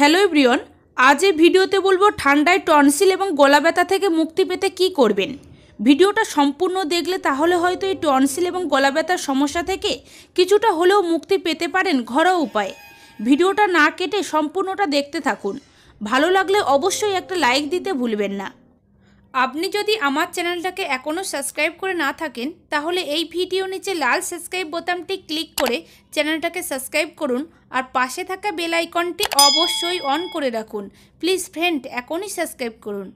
hello Brian আজ এই ভিডিওতে বলবো ঠান্ডায় টনসিল এবং গলা ব্যথা থেকে মুক্তি পেতে কি করবেন ভিডিওটা সম্পূর্ণ দেখলে তাহলে হয়তো এই টনসিল এবং গলা ব্যথার সমস্যা থেকে কিছুটা হলেও মুক্তি পেতে পারেন ঘরোয়া উপায়ে ভিডিওটা না কেটে সম্পূর্ণটা দেখতে থাকুন ভালো লাগলে অবশ্যই একটা লাইক দিতে ভুলবেন না আপনি যদি আমার চ্যানেলটাকে এখনও সাবস্ক্রাইব করে না থাকেন তাহলে এই ভিডিও নিচে লাল সাবস্ক্রাইব বোতামটি ক্লিক করে চ্যানেলটাকে সাবস্ক্রাইব করুন আর পাশে থাকা বেল আইকনটি অবশ্যই অন করে রাখুন প্লিজ ফ্রেন্ড এখনই সাবস্ক্রাইব করুন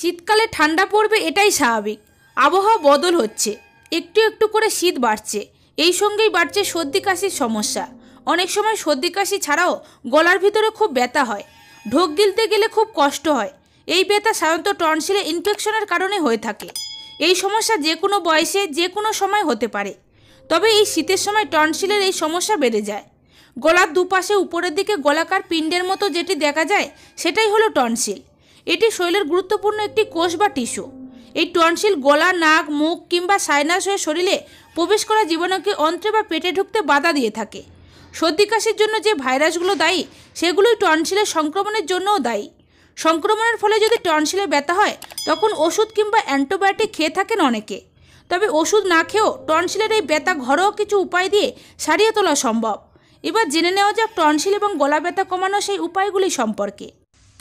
শীতকালে ঠান্ডা পড়বে এটাই স্বাভাবিক আবহাওয়া বদল হচ্ছে একটু একটু করে শীত বাড়ছে এই সঙ্গেই বাড়ছে সর্দি কাশির সমস্যা অনেক সময় সর্দি কাশি ছাড়াও গলার ভিতরে খুব ব্যথা হয় ঢোক গিলতে গেলে খুব কষ্ট হয় এই ব্যথা সাধারণত টনসিলে ইনফেকশনের কারণে হয়ে থাকে এই সমস্যা যে কোনো বয়সে যে কোনো সময় হতে পারে তবে এই শীতের সময় টনসিলের এই সমস্যা বেড়ে যায় গলার দুপাশে উপরের দিকে গলাকার পিণ্ডের মতো যেটি দেখা যায় সেটাই হলো টনসিল এটি শরীরের গুরুত্বপূর্ণ একটি কোষ বা টিস্যু এই টনসিল গলা নাক মুখ কিংবা সাইনাস হয়ে শরীরে প্রবেশ করা জীবাণুকে অন্ত্রে বা পেটে ঢুকতে বাধা দিয়ে থাকে সর্দি কাশির জন্য যে ভাইরাসগুলো দায়ী সেগুলোই টনসিলের সংক্রমণের জন্যও দায়ী সংক্রমণের ফলে যদি টনসিলে ব্যথা হয় তখন ওষুধ কিংবা অ্যান্টিবায়োটিক খেয়ে থাকেন অনেকে তবে ওষুধ না খেয়েও টনসিলের এই ব্যথা ঘরোয়া কিছু উপায় দিয়ে সারিয়ে তোলা সম্ভব এবার জেনে নেওয়া যাক টনসিল এবং গলা ব্যথা কমানো সেই উপায়গুলি সম্পর্কে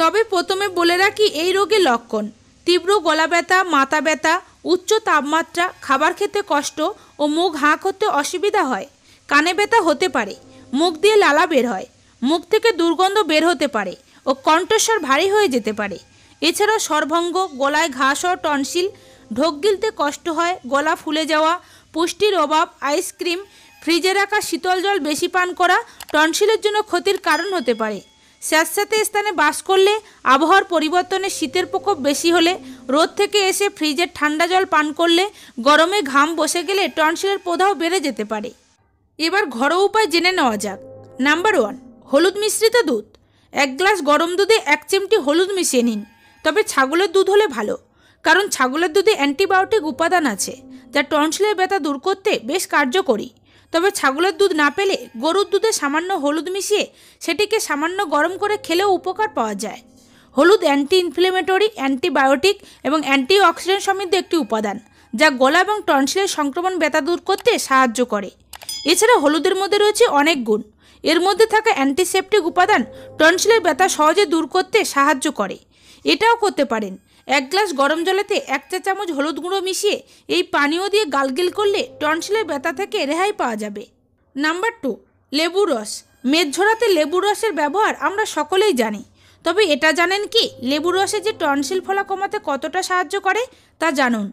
তবে প্রথমে বলে রাখি এই রোগের লক্ষণ তীব্র গলা ব্যথা মাথা ব্যথা উচ্চ তাপমাত্রা খাবার খেতে কষ্ট ও মুখ হাঁ করতে অসুবিধা হয় কানে ব্যথা হতে পারে মুখ দিয়ে লালা বের হয় মুখ থেকে দুর্গন্ধ বের হতে পারে ও কণ্ঠস্বর ভারী হয়ে যেতে পারে এছাড়াও সর্বঙ্গ গলায় ঘাস ও টনসিল ঢোক গিলতে কষ্ট হয় গলা ফুলে যাওয়া পুষ্টির অভাব আইসক্রিম ফ্রিজে রাখা শীতল জল বেশি পান করা টনসিলের জন্য ক্ষতির কারণ হতে পারে স্যাঁতস্যাঁতে স্থানে বাস করলে আবহাওয়ার পরিবর্তনে শীতের প্রকোপ বেশি হলে রোদ থেকে এসে ফ্রিজের ঠান্ডা জল পান করলে গরমে ঘাম বসে গেলে টনসিলের প্রধাও বেড়ে যেতে পারে এবার ঘরোয়া উপায় জেনে নেওয়া যাক নাম্বার ওয়ান হলুদ মিশ্রিত দুধ এক গ্লাস গরম দুধে এক চিমটি হলুদ মিশিয়ে নিন তবে ছাগলের দুধ হলে ভালো কারণ ছাগলের দুধে অ্যান্টিবায়োটিক উপাদান আছে যা টনসিলের ব্যথা দূর করতে বেশ কার্যকরী তবে ছাগলের দুধ না পেলে গরুর দুধে সামান্য হলুদ মিশিয়ে সেটিকে সামান্য গরম করে খেলেও উপকার পাওয়া যায় হলুদ অ্যান্টি ইনফ্লেমেটরি অ্যান্টিবায়োটিক এবং অ্যান্টিঅক্সিডেন্ট সমৃদ্ধ একটি উপাদান যা গলা এবং টনসিলের সংক্রমণ ব্যথা দূর করতে সাহায্য করে এছাড়া হলুদের মধ্যে রয়েছে অনেক গুণ এর মধ্যে থাকা অ্যান্টিসেপটিক উপাদান টনসিলের ব্যথা সহজে দূর করতে সাহায্য করে এটাও করতে পারেন এক গ্লাস গরম জলেতে এক চা চামচ হলুদ গুঁড়ো মিশিয়ে এই পানীয় দিয়ে গালগিল করলে টনসিলের ব্যথা থেকে রেহাই পাওয়া যাবে নাম্বার টু লেবু রস মেদ ঝরাতে লেবু রসের ব্যবহার আমরা সকলেই জানি তবে এটা জানেন কি লেবু রসে যে টনসিল ফলা কমাতে কতটা সাহায্য করে তা জানুন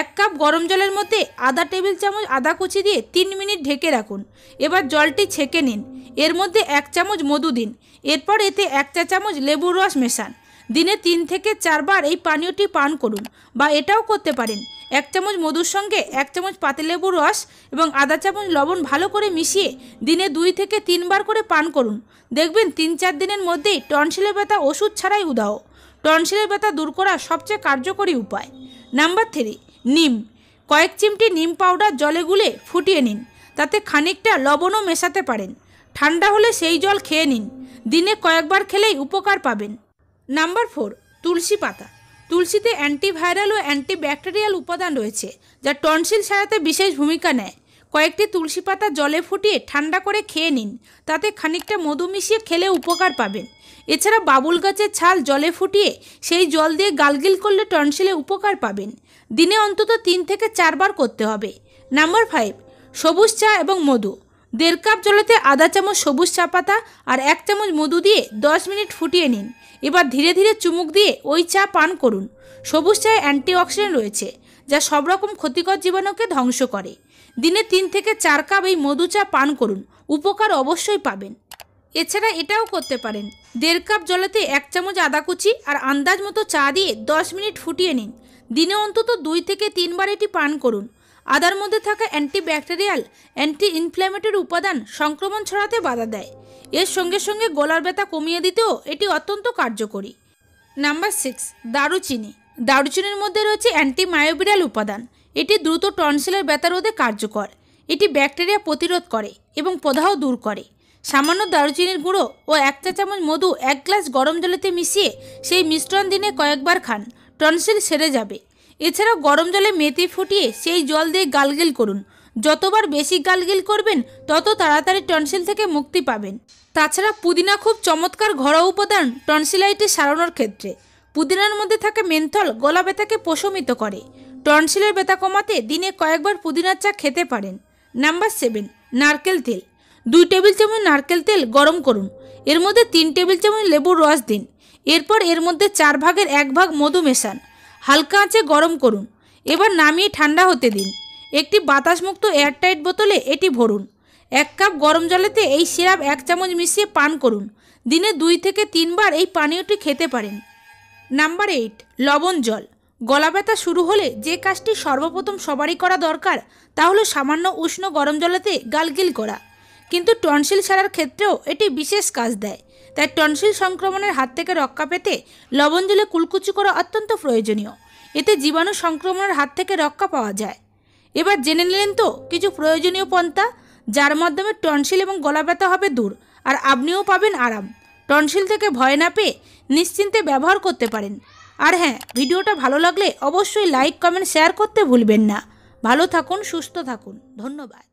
এক কাপ গরম জলের মধ্যে আধা টেবিল চামচ আদা কুচি দিয়ে তিন মিনিট ঢেকে রাখুন এবার জলটি ছেঁকে নিন এর মধ্যে এক চামচ মধু দিন এরপর এতে এক চা চামচ লেবুর রস মেশান দিনে তিন থেকে চারবার এই পানীয়টি পান করুন বা এটাও করতে পারেন এক চামচ মধুর সঙ্গে এক চামচ পাতিলেবুর রস এবং আধা চামচ লবণ ভালো করে মিশিয়ে দিনে দুই থেকে তিনবার করে পান করুন দেখবেন তিন চার দিনের মধ্যেই টনসিলের ব্যথা ওষুধ ছাড়াই উদাহ টনসিলের ব্যথা দূর করা সবচেয়ে কার্যকরী উপায় নাম্বার থ্রি নিম কয়েক চিমটি নিম পাউডার জলে গুলে ফুটিয়ে নিন তাতে খানিকটা লবণও মেশাতে পারেন ঠান্ডা হলে সেই জল খেয়ে নিন দিনে কয়েকবার খেলেই উপকার পাবেন নাম্বার ফোর তুলসী পাতা তুলসীতে অ্যান্টিভাইরাল ও অ্যান্টিব্যাকটেরিয়াল উপাদান রয়েছে যা টনসিল সারাতে বিশেষ ভূমিকা নেয় কয়েকটি তুলসী পাতা জলে ফুটিয়ে ঠান্ডা করে খেয়ে নিন তাতে খানিকটা মধু মিশিয়ে খেলে উপকার পাবেন এছাড়া বাবুল গাছের ছাল জলে ফুটিয়ে সেই জল দিয়ে গালগিল করলে টনসিলে উপকার পাবেন দিনে অন্তত তিন থেকে চারবার করতে হবে নাম্বার ফাইভ সবুজ চা এবং মধু দেড় কাপ জলেতে আধা চামচ সবুজ চা পাতা আর এক চামচ মধু দিয়ে দশ মিনিট ফুটিয়ে নিন এবার ধীরে ধীরে চুমুক দিয়ে ওই চা পান করুন সবুজ চায়ে অ্যান্টিঅক্সিডেন্ট রয়েছে যা সব রকম ক্ষতিকর জীবাণুকে ধ্বংস করে দিনে তিন থেকে চার কাপ এই মধু চা পান করুন উপকার অবশ্যই পাবেন এছাড়া এটাও করতে পারেন দেড় কাপ জলেতে এক চামচ আদা কুচি আর আন্দাজ মতো চা দিয়ে দশ মিনিট ফুটিয়ে নিন দিনে অন্তত দুই থেকে তিনবার এটি পান করুন আদার মধ্যে থাকা অ্যান্টিব্যাকটেরিয়াল অ্যান্টি ইনফ্ল্যামেটের উপাদান সংক্রমণ ছড়াতে বাধা দেয় এর সঙ্গে সঙ্গে গোলার ব্যথা কমিয়ে দিতেও এটি অত্যন্ত কার্যকরী নাম্বার সিক্স দারুচিনি দারুচিনির মধ্যে রয়েছে অ্যান্টিমায়োবিরাল উপাদান এটি দ্রুত টনসিলের ব্যথা রোধে কার্যকর এটি ব্যাকটেরিয়া প্রতিরোধ করে এবং প্রদাহ দূর করে সামান্য দারুচিনির গুঁড়ো ও এক চা চামচ মধু এক গ্লাস গরম জলেতে মিশিয়ে সেই মিশ্রণ দিনে কয়েকবার খান টনসিল সেরে যাবে এছাড়াও গরম জলে মেথি ফুটিয়ে সেই জল দিয়ে গালগিল করুন যতবার বেশি গালগিল করবেন তত তাড়াতাড়ি টনসিল থেকে মুক্তি পাবেন তাছাড়া পুদিনা খুব চমৎকার ঘরোয়া উপাদান টনসিলাইটে সারানোর ক্ষেত্রে পুদিনার মধ্যে থাকা মেন্থল গলা ব্যথাকে প্রশমিত করে টনসিলের ব্যথা কমাতে দিনে কয়েকবার পুদিনার চা খেতে পারেন নাম্বার সেভেন নারকেল তেল দুই টেবিল চামচ নারকেল তেল গরম করুন এর মধ্যে তিন টেবিল চামচ লেবুর রস দিন এরপর এর মধ্যে চার ভাগের এক ভাগ মধু মেশান হালকা আঁচে গরম করুন এবার নামিয়ে ঠান্ডা হতে দিন একটি বাতাসমুক্ত এয়ারটাইট বোতলে এটি ভরুন এক কাপ গরম জলেতে এই সিরাপ এক চামচ মিশিয়ে পান করুন দিনে দুই থেকে তিনবার এই পানীয়টি খেতে পারেন নাম্বার এইট লবণ জল গলা ব্যথা শুরু হলে যে কাজটি সর্বপ্রথম সবারই করা দরকার তা হলো সামান্য উষ্ণ গরম জলেতে গালগিল করা কিন্তু টনসিল সারার ক্ষেত্রেও এটি বিশেষ কাজ দেয় তাই টনসিল সংক্রমণের হাত থেকে রক্ষা পেতে লবণ জলে কুলকুচি করা অত্যন্ত প্রয়োজনীয় এতে জীবাণু সংক্রমণের হাত থেকে রক্ষা পাওয়া যায় এবার জেনে নিলেন তো কিছু প্রয়োজনীয় পন্থা যার মাধ্যমে টনসিল এবং গলা ব্যথা হবে দূর আর আপনিও পাবেন আরাম টনসিল থেকে ভয় না পেয়ে নিশ্চিন্তে ব্যবহার করতে পারেন আর হ্যাঁ ভিডিওটা ভালো লাগলে অবশ্যই লাইক কমেন্ট শেয়ার করতে ভুলবেন না ভালো থাকুন সুস্থ থাকুন ধন্যবাদ